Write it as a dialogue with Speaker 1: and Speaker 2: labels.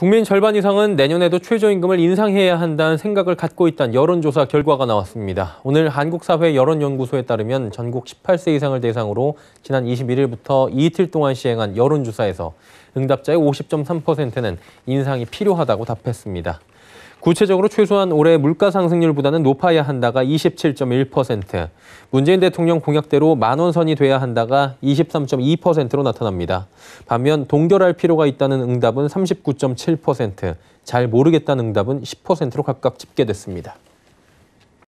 Speaker 1: 국민 절반 이상은 내년에도 최저임금을 인상해야 한다는 생각을 갖고 있다는 여론조사 결과가 나왔습니다. 오늘 한국사회 여론연구소에 따르면 전국 18세 이상을 대상으로 지난 21일부터 이틀 동안 시행한 여론조사에서 응답자의 50.3%는 인상이 필요하다고 답했습니다. 구체적으로 최소한 올해 물가 상승률보다는 높아야 한다가 27.1%, 문재인 대통령 공약대로 만원 선이 돼야 한다가 23.2%로 나타납니다. 반면 동결할 필요가 있다는 응답은 39.7%, 잘 모르겠다는 응답은 10%로 각각 집계됐습니다.